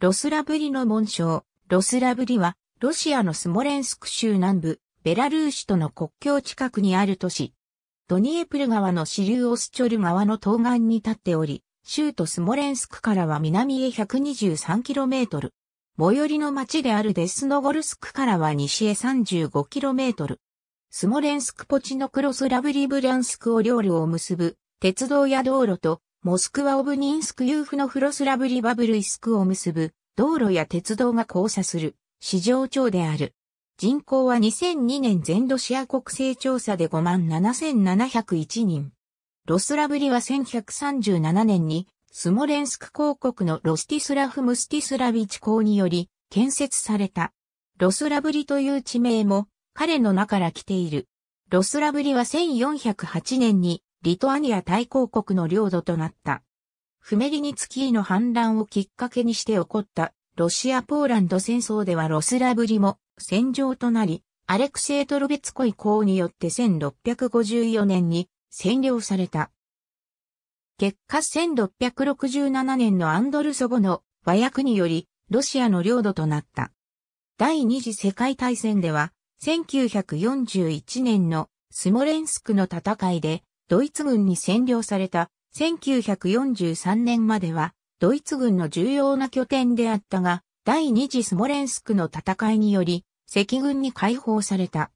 ロスラブリの紋章。ロスラブリは、ロシアのスモレンスク州南部、ベラルーシとの国境近くにある都市。ドニエプル川の支流オスチョル川の東岸に立っており、州都スモレンスクからは南へ 123km。最寄りの町であるデスノゴルスクからは西へ 35km。スモレンスクポチのクロスラブリブランスクをールを結ぶ、鉄道や道路と、モスクワオブニンスクユーフのフロスラブリバブルイスクを結ぶ、道路や鉄道が交差する市場町である。人口は2002年全ロシア国勢調査で57,701人。ロスラブリは1137年にスモレンスク公国のロスティスラフ・ムスティスラビチ公により建設された。ロスラブリという地名も彼の名から来ている。ロスラブリは1408年にリトアニア大公国の領土となった。フメリニツキーの反乱をきっかけにして起こったロシア・ポーランド戦争ではロスラブリも戦場となり、アレクセイ・トロベツコイ公によって1654年に占領された。結果1667年のアンドルソボの和訳により、ロシアの領土となった。第二次世界大戦では、1941年のスモレンスクの戦いで、ドイツ軍に占領された1943年まではドイツ軍の重要な拠点であったが、第二次スモレンスクの戦いにより、赤軍に解放された。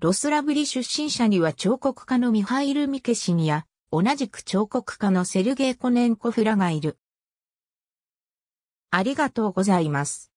ロスラブリ出身者には彫刻家のミハイル・ミケシニや、同じく彫刻家のセルゲイ・コネンコフラがいる。ありがとうございます。